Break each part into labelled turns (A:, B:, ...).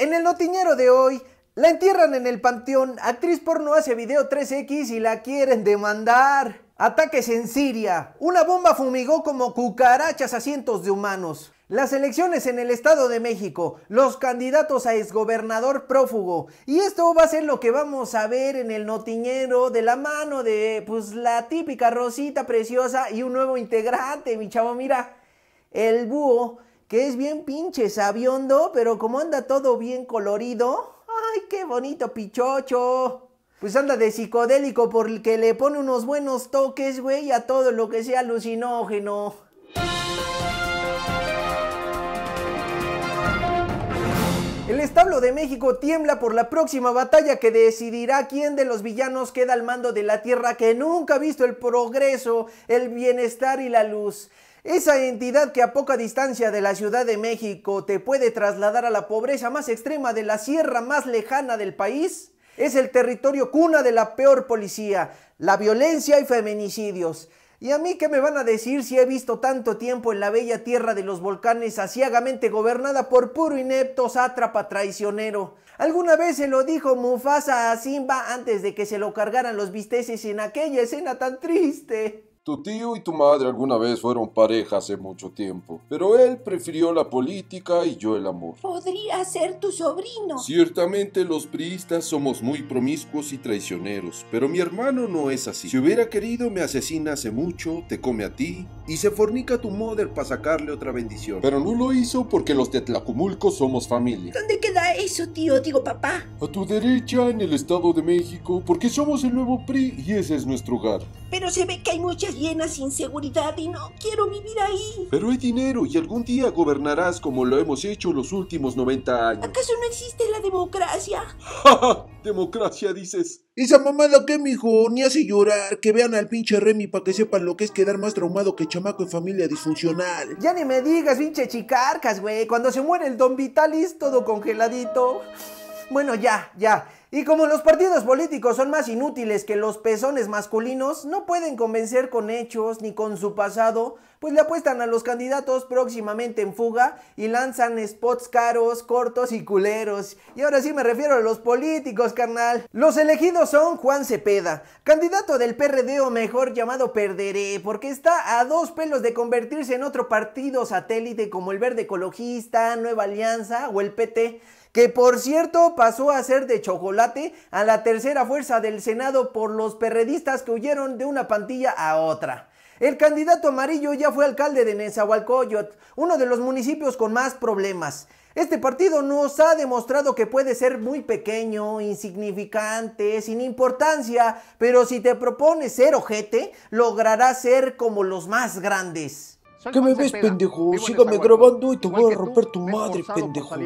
A: En el notiñero de hoy, la entierran en el panteón, actriz porno hace video 3X y la quieren demandar. Ataques en Siria, una bomba fumigó como cucarachas a cientos de humanos. Las elecciones en el Estado de México, los candidatos a exgobernador prófugo. Y esto va a ser lo que vamos a ver en el notiñero de la mano de pues la típica Rosita preciosa y un nuevo integrante, mi chavo, mira, el búho que es bien pinche sabiondo, pero como anda todo bien colorido, ¡ay, qué bonito pichocho! Pues anda de psicodélico por que le pone unos buenos toques, güey, a todo lo que sea alucinógeno. El establo de México tiembla por la próxima batalla que decidirá quién de los villanos queda al mando de la tierra que nunca ha visto el progreso, el bienestar y la luz. Esa entidad que a poca distancia de la Ciudad de México te puede trasladar a la pobreza más extrema de la sierra más lejana del país es el territorio cuna de la peor policía, la violencia y feminicidios. ¿Y a mí qué me van a decir si he visto tanto tiempo en la bella tierra de los volcanes asiagamente gobernada por puro inepto sátrapa traicionero? Alguna vez se lo dijo Mufasa a Simba antes de que se lo cargaran los bisteces en aquella escena tan triste. Tu tío y tu madre alguna vez fueron pareja hace mucho tiempo, pero él prefirió la política y yo el amor. Podría ser tu sobrino. Ciertamente los priistas somos muy promiscuos y traicioneros, pero mi hermano no es así. Si hubiera querido me asesina hace mucho, te come a ti y se fornica a tu mother para sacarle otra bendición. Pero no lo hizo porque los de Tlacumulco somos familia. ¿Dónde queda eso, tío? Digo, papá. A tu derecha, en el Estado de México, porque somos el nuevo PRI y ese es nuestro hogar. Pero se ve que hay mucha llena sin y no quiero vivir ahí. Pero hay dinero y algún día gobernarás como lo hemos hecho los últimos 90 años. ¿Acaso no existe la democracia? democracia dices. Esa mamada que, mijo, ni hace llorar. Que vean al pinche Remy para que sepan lo que es quedar más traumado que chamaco en familia disfuncional. Ya ni me digas, pinche chicarcas, güey. Cuando se muere el don Vitalis, todo congeladito. Bueno, ya, ya. Y como los partidos políticos son más inútiles que los pezones masculinos, no pueden convencer con hechos ni con su pasado, pues le apuestan a los candidatos próximamente en fuga y lanzan spots caros, cortos y culeros. Y ahora sí me refiero a los políticos, carnal. Los elegidos son Juan Cepeda, candidato del PRD o mejor llamado Perderé, porque está a dos pelos de convertirse en otro partido satélite como el Verde Ecologista, Nueva Alianza o el PT que por cierto pasó a ser de chocolate a la tercera fuerza del Senado por los perredistas que huyeron de una pantilla a otra. El candidato amarillo ya fue alcalde de Nezahualcóyotl, uno de los municipios con más problemas. Este partido nos ha demostrado que puede ser muy pequeño, insignificante, sin importancia, pero si te propones ser ojete, lograrás ser como los más grandes. ¿Qué me ves, pendejo? Sígame grabando y te voy a romper tu madre, pendejo.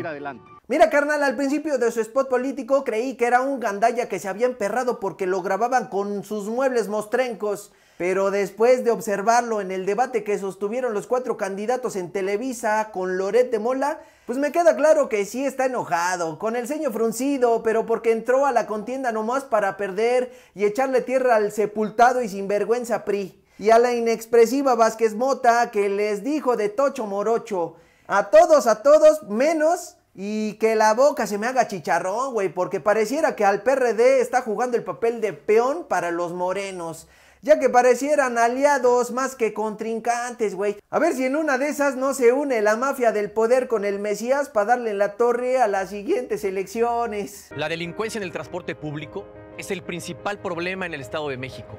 A: Mira, carnal, al principio de su spot político creí que era un gandalla que se había emperrado porque lo grababan con sus muebles mostrencos. Pero después de observarlo en el debate que sostuvieron los cuatro candidatos en Televisa con Loret Mola, pues me queda claro que sí está enojado, con el ceño fruncido, pero porque entró a la contienda nomás para perder y echarle tierra al sepultado y sinvergüenza PRI. Y a la inexpresiva Vázquez Mota que les dijo de Tocho Morocho, a todos, a todos, menos y que la boca se me haga chicharrón, güey, porque pareciera que al PRD está jugando el papel de peón para los morenos ya que parecieran aliados más que contrincantes, güey. A ver si en una de esas no se une la mafia del poder con el Mesías para darle la torre a las siguientes elecciones. La delincuencia en el transporte público es el principal problema en el Estado de México.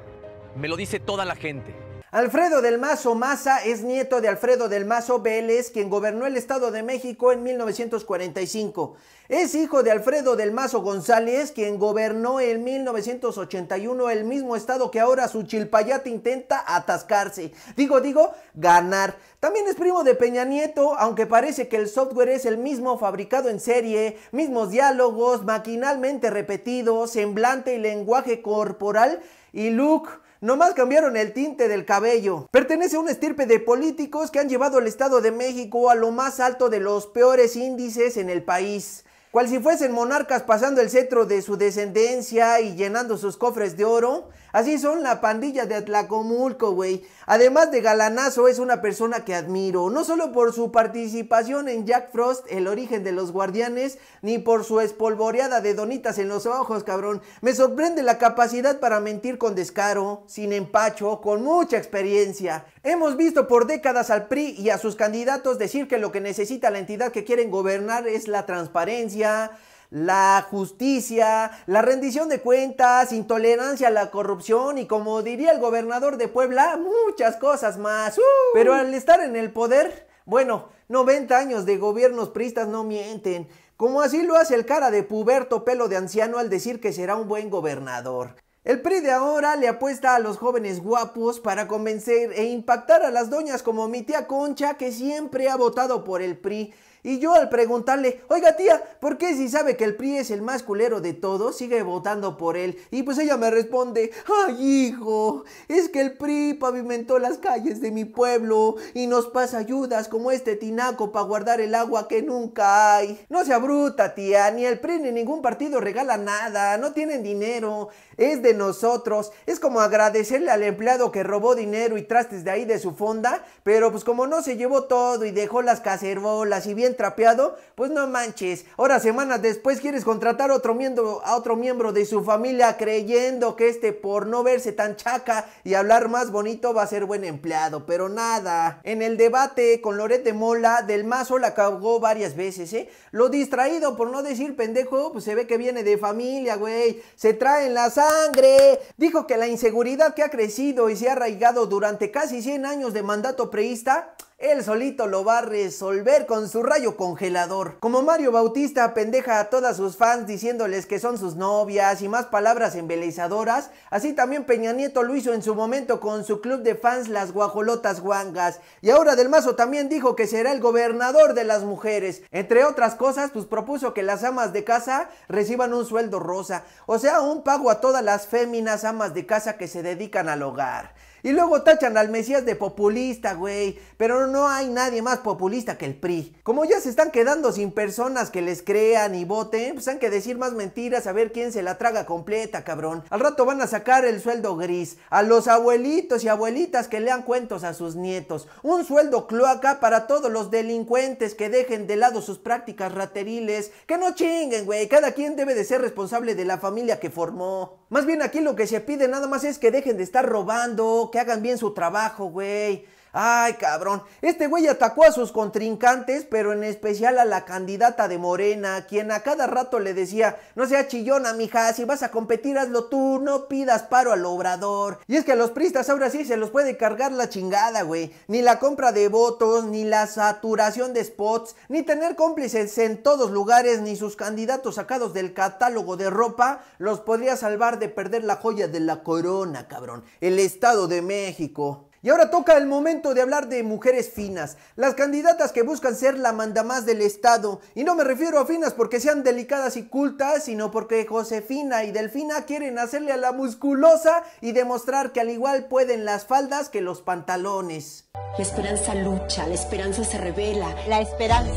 A: Me lo dice toda la gente. Alfredo del Mazo Maza es nieto de Alfredo del Mazo Vélez, quien gobernó el Estado de México en 1945. Es hijo de Alfredo del Mazo González, quien gobernó en 1981 el mismo estado que ahora su Chilpayate intenta atascarse. Digo, digo, ganar. También es primo de Peña Nieto, aunque parece que el software es el mismo fabricado en serie, mismos diálogos, maquinalmente repetidos, semblante y lenguaje corporal y look Nomás cambiaron el tinte del cabello. Pertenece a una estirpe de políticos que han llevado al Estado de México a lo más alto de los peores índices en el país cual si fuesen monarcas pasando el cetro de su descendencia y llenando sus cofres de oro, Así son la pandilla de Atlacomulco, güey. Además de galanazo, es una persona que admiro, no solo por su participación en Jack Frost, el origen de los guardianes, ni por su espolvoreada de donitas en los ojos, cabrón. Me sorprende la capacidad para mentir con descaro, sin empacho, con mucha experiencia. Hemos visto por décadas al PRI y a sus candidatos decir que lo que necesita la entidad que quieren gobernar es la transparencia, la justicia, la rendición de cuentas, intolerancia a la corrupción y como diría el gobernador de Puebla, muchas cosas más. ¡Uh! Pero al estar en el poder, bueno, 90 años de gobiernos priistas no mienten. Como así lo hace el cara de puberto pelo de anciano al decir que será un buen gobernador. El PRI de ahora le apuesta a los jóvenes guapos para convencer e impactar a las doñas como mi tía Concha que siempre ha votado por el PRI. Y yo al preguntarle, oiga tía, ¿por qué si sabe que el PRI es el más culero de todos, sigue votando por él? Y pues ella me responde, ay hijo, es que el PRI pavimentó las calles de mi pueblo y nos pasa ayudas como este tinaco para guardar el agua que nunca hay. No sea bruta tía, ni el PRI ni ningún partido regala nada, no tienen dinero, es de nosotros, es como agradecerle al empleado que robó dinero y trastes de ahí de su fonda, pero pues como no se llevó todo y dejó las cacerolas y bien trapeado, pues no manches. Ahora semanas después quieres contratar otro miembro, a otro miembro de su familia creyendo que este por no verse tan chaca y hablar más bonito va a ser buen empleado, pero nada. En el debate con Loret Mola, Del Mazo la cagó varias veces, ¿eh? Lo distraído por no decir pendejo, pues se ve que viene de familia, güey. Se trae en la sangre. Dijo que la inseguridad que ha crecido y se ha arraigado durante casi 100 años de mandato preísta él solito lo va a resolver con su rayo congelador. Como Mario Bautista pendeja a todas sus fans diciéndoles que son sus novias y más palabras embelezadoras, así también Peña Nieto lo hizo en su momento con su club de fans Las Guajolotas Guangas. Y ahora Del Mazo también dijo que será el gobernador de las mujeres. Entre otras cosas, pues propuso que las amas de casa reciban un sueldo rosa, o sea, un pago a todas las féminas amas de casa que se dedican al hogar. Y luego tachan al Mesías de populista, güey. Pero no hay nadie más populista que el PRI. Como ya se están quedando sin personas que les crean y voten, pues han que decir más mentiras a ver quién se la traga completa, cabrón. Al rato van a sacar el sueldo gris. A los abuelitos y abuelitas que lean cuentos a sus nietos. Un sueldo cloaca para todos los delincuentes que dejen de lado sus prácticas rateriles. Que no chinguen, güey. Cada quien debe de ser responsable de la familia que formó. Más bien aquí lo que se pide nada más es que dejen de estar robando, que hagan bien su trabajo, güey. Ay, cabrón. Este güey atacó a sus contrincantes, pero en especial a la candidata de Morena, quien a cada rato le decía, no sea chillona, mija, si vas a competir, hazlo tú, no pidas paro al obrador. Y es que a los pristas ahora sí se los puede cargar la chingada, güey. Ni la compra de votos, ni la saturación de spots, ni tener cómplices en todos lugares, ni sus candidatos sacados del catálogo de ropa, los podría salvar de perder la joya de la corona, cabrón. El Estado de México. Y ahora toca el momento de hablar de mujeres finas, las candidatas que buscan ser la mandamás del Estado. Y no me refiero a finas porque sean delicadas y cultas, sino porque Josefina y Delfina quieren hacerle a la musculosa y demostrar que al igual pueden las faldas que los pantalones. La esperanza lucha, la esperanza se revela. La esperanza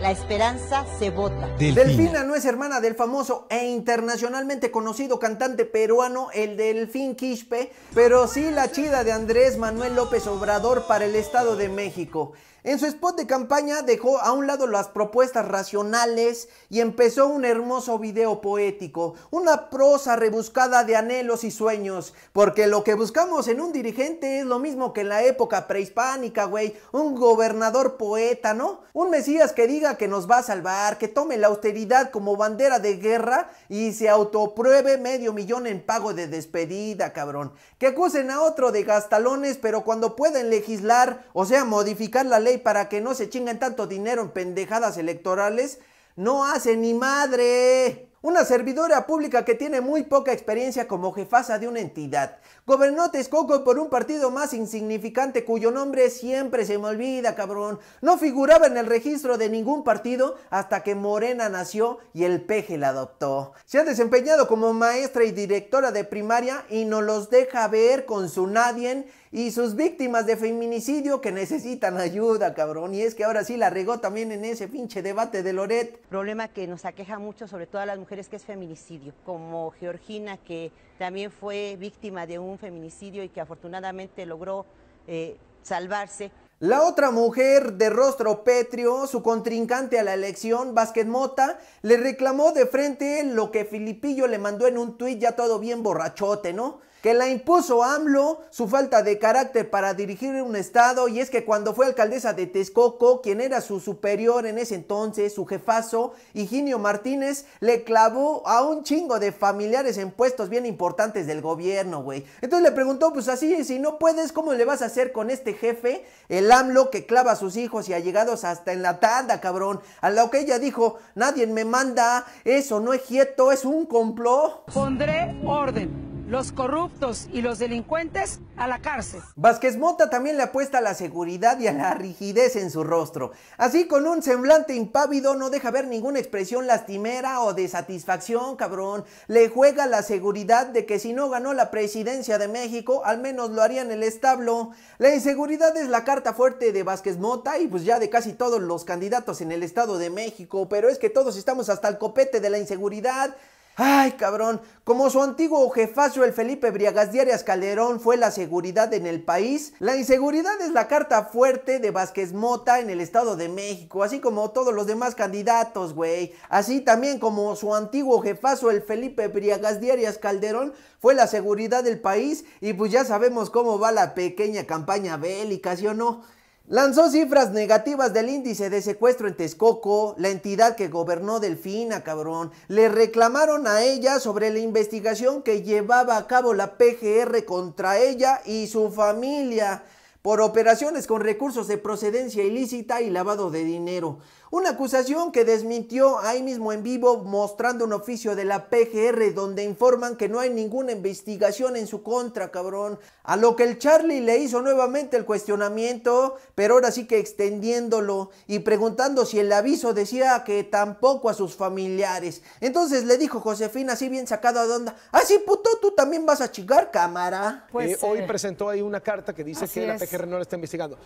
A: la esperanza se vota. Delfina. Delfina. no es hermana del famoso e internacionalmente conocido cantante peruano, el Delfín Quispe, pero sí la chida de Andrés Manuel López Obrador para el Estado de México. En su spot de campaña dejó a un lado las propuestas racionales y empezó un hermoso video poético, una prosa rebuscada de anhelos y sueños, porque lo que buscamos en un dirigente es lo mismo que en la época prehispánica, güey, un gobernador poeta, ¿no? Un mesías que diga que nos va a salvar, que tome la austeridad como bandera de guerra y se autopruebe medio millón en pago de despedida, cabrón. Que acusen a otro de gastalones, pero cuando pueden legislar, o sea, modificar la ley, para que no se chinguen tanto dinero en pendejadas electorales, no hace ni madre. Una servidora pública que tiene muy poca experiencia como jefasa de una entidad, Gobernó Texcoco por un partido más insignificante cuyo nombre siempre se me olvida, cabrón. No figuraba en el registro de ningún partido hasta que Morena nació y el peje la adoptó. Se ha desempeñado como maestra y directora de primaria y no los deja ver con su nadie y sus víctimas de feminicidio que necesitan ayuda, cabrón. Y es que ahora sí la regó también en ese pinche debate de Loret. Problema que nos aqueja mucho, sobre todo a las mujeres, que es feminicidio. Como Georgina, que también fue víctima de un feminicidio y que afortunadamente logró eh, salvarse. La otra mujer de rostro petrio, su contrincante a la elección, Vázquez Mota, le reclamó de frente lo que Filipillo le mandó en un tuit ya todo bien borrachote, ¿no? que la impuso AMLO, su falta de carácter para dirigir un Estado, y es que cuando fue alcaldesa de Texcoco, quien era su superior en ese entonces, su jefazo, Higinio Martínez, le clavó a un chingo de familiares en puestos bien importantes del gobierno, güey. Entonces le preguntó, pues así, si no puedes, ¿cómo le vas a hacer con este jefe, el AMLO, que clava a sus hijos y allegados hasta en la tanda, cabrón? A lo que ella dijo, nadie me manda, eso no es quieto, es un complot. Pondré orden los corruptos y los delincuentes a la cárcel. Vázquez Mota también le apuesta a la seguridad y a la rigidez en su rostro. Así, con un semblante impávido, no deja ver ninguna expresión lastimera o de satisfacción, cabrón. Le juega la seguridad de que si no ganó la presidencia de México, al menos lo haría en el establo. La inseguridad es la carta fuerte de Vázquez Mota y pues ya de casi todos los candidatos en el Estado de México, pero es que todos estamos hasta el copete de la inseguridad. Ay, cabrón, como su antiguo jefazo el Felipe Briagas Diarias Calderón fue la seguridad en el país, la inseguridad es la carta fuerte de Vázquez Mota en el Estado de México, así como todos los demás candidatos, güey. Así también como su antiguo jefazo el Felipe Briagas Diarias Calderón fue la seguridad del país y pues ya sabemos cómo va la pequeña campaña bélica, ¿sí o no? Lanzó cifras negativas del índice de secuestro en Texcoco, la entidad que gobernó Delfina, cabrón. Le reclamaron a ella sobre la investigación que llevaba a cabo la PGR contra ella y su familia por operaciones con recursos de procedencia ilícita y lavado de dinero. Una acusación que desmintió ahí mismo en vivo mostrando un oficio de la PGR donde informan que no hay ninguna investigación en su contra, cabrón. A lo que el Charlie le hizo nuevamente el cuestionamiento, pero ahora sí que extendiéndolo y preguntando si el aviso decía que tampoco a sus familiares. Entonces le dijo Josefina así bien sacado a onda, así ah, putó, puto, tú también vas a chingar, cámara. Pues eh, hoy presentó ahí una carta que dice que la PGR no la está investigando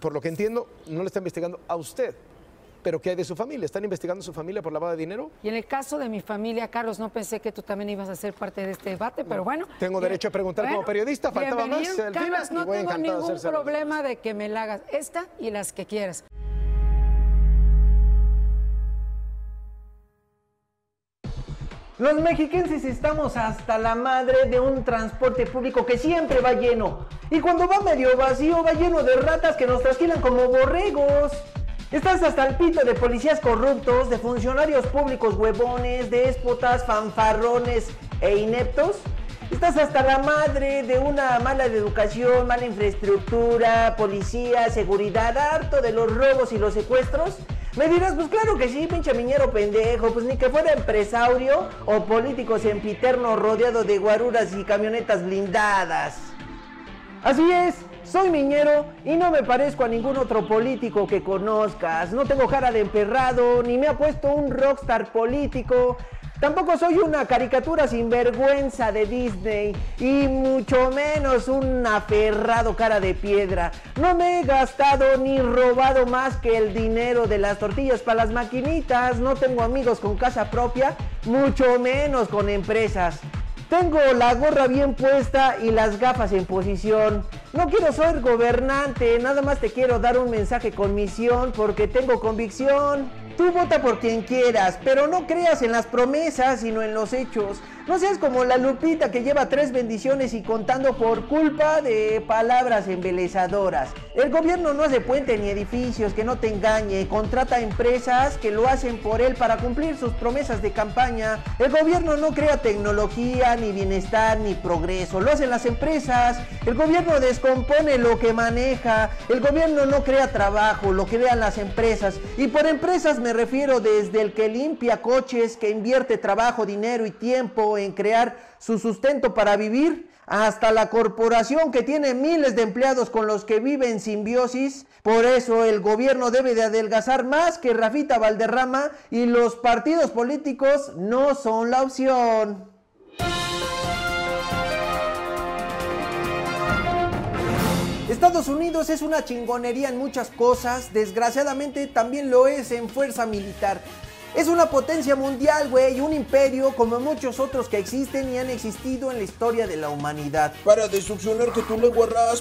A: por lo que entiendo, no le está investigando a usted pero ¿qué hay de su familia? ¿Están investigando su familia por lavado de dinero? Y en el caso de mi familia, Carlos, no pensé que tú también ibas a ser parte de este debate, pero bueno. Tengo derecho a preguntar como periodista, faltaba más. El no tengo ningún problema de que me la hagas, esta y las que quieras. Los mexiquenses estamos hasta la madre de un transporte público que siempre va lleno. Y cuando va medio vacío, va lleno de ratas que nos trasquilan como borregos. Estás hasta el pito de policías corruptos, de funcionarios públicos huevones, déspotas, fanfarrones e ineptos. Estás hasta la madre de una mala educación, mala infraestructura, policía, seguridad, harto de los robos y los secuestros. Me dirás, pues claro que sí, pinche miñero pendejo, pues ni que fuera empresario o político sempiterno rodeado de guaruras y camionetas blindadas. Así es, soy miñero y no me parezco a ningún otro político que conozcas. No tengo cara de emperrado, ni me ha puesto un rockstar político. Tampoco soy una caricatura sin vergüenza de Disney y mucho menos un aferrado cara de piedra. No me he gastado ni robado más que el dinero de las tortillas para las maquinitas. No tengo amigos con casa propia, mucho menos con empresas. Tengo la gorra bien puesta y las gafas en posición. No quiero ser gobernante, nada más te quiero dar un mensaje con misión porque tengo convicción. Tú vota por quien quieras, pero no creas en las promesas, sino en los hechos. No seas como la Lupita que lleva tres bendiciones y contando por culpa de palabras embelezadoras. El gobierno no hace puente ni edificios, que no te engañe. Contrata empresas que lo hacen por él para cumplir sus promesas de campaña. El gobierno no crea tecnología, ni bienestar, ni progreso. Lo hacen las empresas. El gobierno descompone lo que maneja. El gobierno no crea trabajo, lo crean las empresas. Y por empresas me refiero desde el que limpia coches, que invierte trabajo, dinero y tiempo en crear su sustento para vivir, hasta la corporación que tiene miles de empleados con los que viven en simbiosis. Por eso el gobierno debe adelgazar más que Rafita Valderrama y los partidos políticos no son la opción. Estados Unidos es una chingonería en muchas cosas, desgraciadamente también lo es en fuerza militar. Es una potencia mundial, güey, un imperio como muchos otros que existen y han existido en la historia de la humanidad. Para de que tú le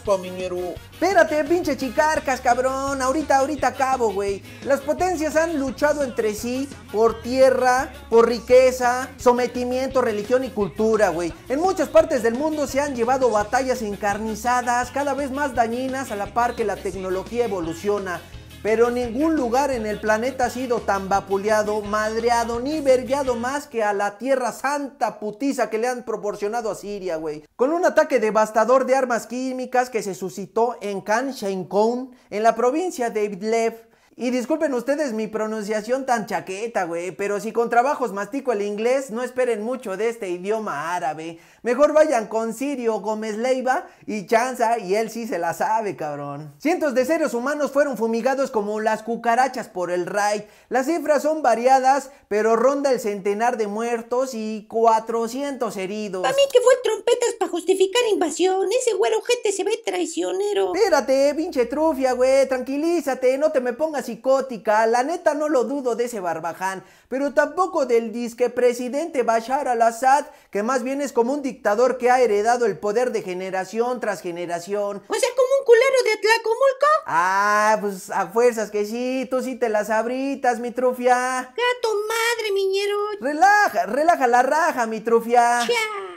A: pa miñero. Espérate, pinche chicarcas, cabrón. Ahorita, ahorita acabo, güey. Las potencias han luchado entre sí por tierra, por riqueza, sometimiento, religión y cultura, güey. En muchas partes del mundo se han llevado batallas encarnizadas, cada vez más dañinas a la par que la tecnología evoluciona. Pero ningún lugar en el planeta ha sido tan vapuleado, madreado, ni vergueado más que a la tierra santa putiza que le han proporcionado a Siria, güey. Con un ataque devastador de armas químicas que se suscitó en Khan en la provincia de Idlib, y disculpen ustedes mi pronunciación tan chaqueta, güey, pero si con trabajos mastico el inglés, no esperen mucho de este idioma árabe. Mejor vayan con Sirio Gómez Leiva y Chanza y él sí se la sabe, cabrón. Cientos de seres humanos fueron fumigados como las cucarachas por el raid. Las cifras son variadas, pero ronda el centenar de muertos y 400 heridos. A mí que fue trompetas para justificar invasión. Ese güero gente se ve traicionero. Espérate, pinche trufia, güey, tranquilízate, no te me pongas psicótica, la neta no lo dudo de ese barbaján, pero tampoco del disque presidente Bashar al-Assad, que más bien es como un dictador que ha heredado el poder de generación tras generación. O sea, como un culero de Tlacomulco. Ah, pues a fuerzas que sí, tú sí te las abritas, mi trufia. Gato madre, miñero. Relaja, relaja la raja, mi trufia.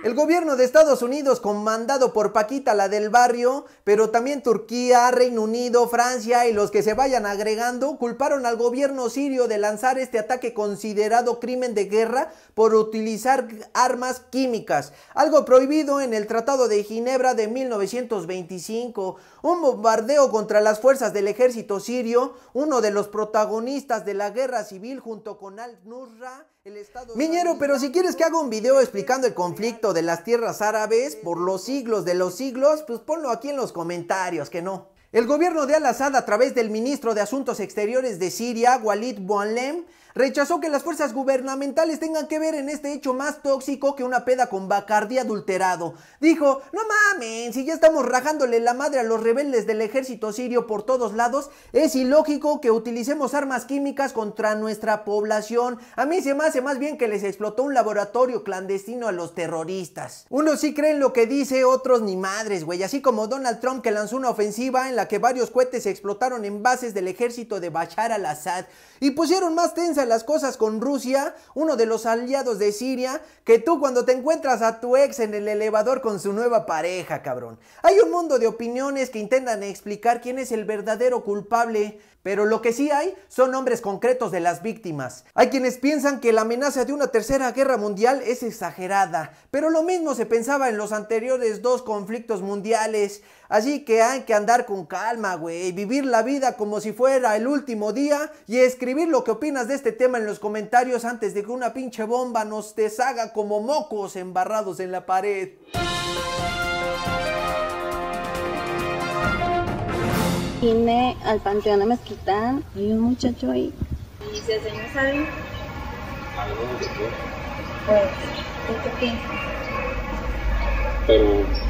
A: El gobierno de Estados Unidos, con mandado por Paquita, la del barrio, pero también Turquía, Reino Unido, Francia y los que se vayan agregando, culparon al gobierno sirio de lanzar este ataque considerado crimen de guerra por utilizar armas químicas, algo prohibido en el Tratado de Ginebra de 1925. Un bombardeo contra las fuerzas del ejército sirio, uno de los protagonistas de la guerra civil junto con Al-Nusra, Miñero, pero si quieres que haga un video explicando el conflicto de las tierras árabes por los siglos de los siglos, pues ponlo aquí en los comentarios, que no. El gobierno de Al-Assad a través del ministro de Asuntos Exteriores de Siria, Walid Rechazó que las fuerzas gubernamentales tengan que ver en este hecho más tóxico que una peda con bacardí adulterado. Dijo, no mamen, si ya estamos rajándole la madre a los rebeldes del ejército sirio por todos lados, es ilógico que utilicemos armas químicas contra nuestra población. A mí se me hace más bien que les explotó un laboratorio clandestino a los terroristas. Unos sí creen lo que dice, otros ni madres, güey. Así como Donald Trump que lanzó una ofensiva en la que varios cohetes explotaron en bases del ejército de Bashar al-Assad y pusieron más tensa las cosas con Rusia, uno de los aliados de Siria, que tú cuando te encuentras a tu ex en el elevador con su nueva pareja, cabrón. Hay un mundo de opiniones que intentan explicar quién es el verdadero culpable pero lo que sí hay son nombres concretos de las víctimas. Hay quienes piensan que la amenaza de una tercera guerra mundial es exagerada, pero lo mismo se pensaba en los anteriores dos conflictos mundiales. Así que hay que andar con calma, güey, vivir la vida como si fuera el último día y escribir lo que opinas de este tema en los comentarios antes de que una pinche bomba nos deshaga como mocos embarrados en la pared. Vine al Panteón de Mezquitán, y un muchacho ahí. ¿Y el señor sabe? Algo de qué. Pero...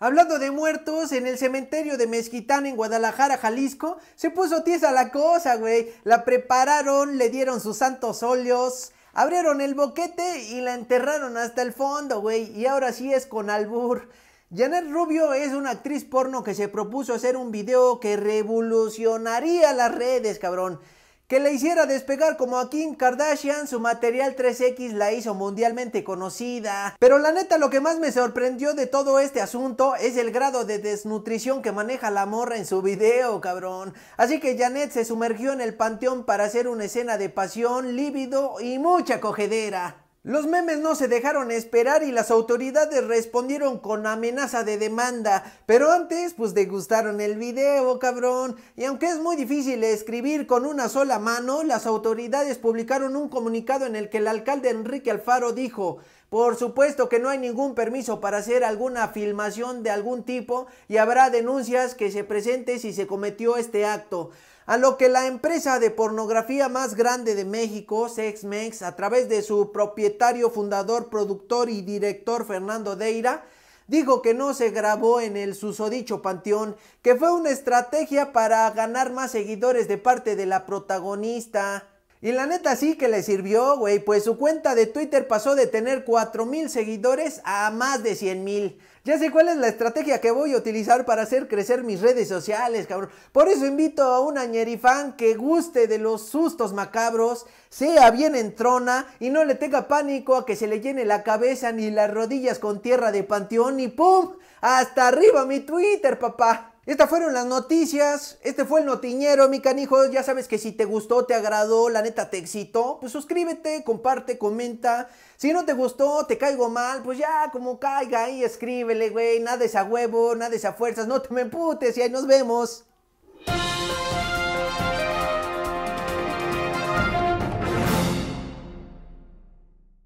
A: Hablando de muertos, en el cementerio de Mezquitán en Guadalajara, Jalisco, se puso tiesa la cosa, güey. La prepararon, le dieron sus santos óleos, abrieron el boquete y la enterraron hasta el fondo, güey. Y ahora sí es con albur. Janet Rubio es una actriz porno que se propuso hacer un video que revolucionaría las redes, cabrón. Que la hiciera despegar como a Kim Kardashian, su material 3X la hizo mundialmente conocida. Pero la neta lo que más me sorprendió de todo este asunto es el grado de desnutrición que maneja la morra en su video, cabrón. Así que Janet se sumergió en el panteón para hacer una escena de pasión, líbido y mucha cogedera. Los memes no se dejaron esperar y las autoridades respondieron con amenaza de demanda, pero antes pues degustaron el video, cabrón. Y aunque es muy difícil escribir con una sola mano, las autoridades publicaron un comunicado en el que el alcalde Enrique Alfaro dijo, por supuesto que no hay ningún permiso para hacer alguna filmación de algún tipo y habrá denuncias que se presente si se cometió este acto. A lo que la empresa de pornografía más grande de México, Sex Mex, a través de su propietario, fundador, productor y director Fernando Deira, dijo que no se grabó en el susodicho panteón, que fue una estrategia para ganar más seguidores de parte de la protagonista. Y la neta sí que le sirvió, güey, pues su cuenta de Twitter pasó de tener 4 mil seguidores a más de 100 mil. Ya sé cuál es la estrategia que voy a utilizar para hacer crecer mis redes sociales, cabrón. Por eso invito a un añerifán que guste de los sustos macabros, sea bien entrona y no le tenga pánico a que se le llene la cabeza ni las rodillas con tierra de panteón y ¡pum! ¡Hasta arriba mi Twitter, papá! Estas fueron las noticias, este fue el notiñero, mi canijo, ya sabes que si te gustó, te agradó, la neta te excitó, pues suscríbete, comparte, comenta. Si no te gustó, te caigo mal, pues ya como caiga ahí, escríbele, güey, nada es a huevo, nada es a fuerzas, no te me emputes y ahí nos vemos.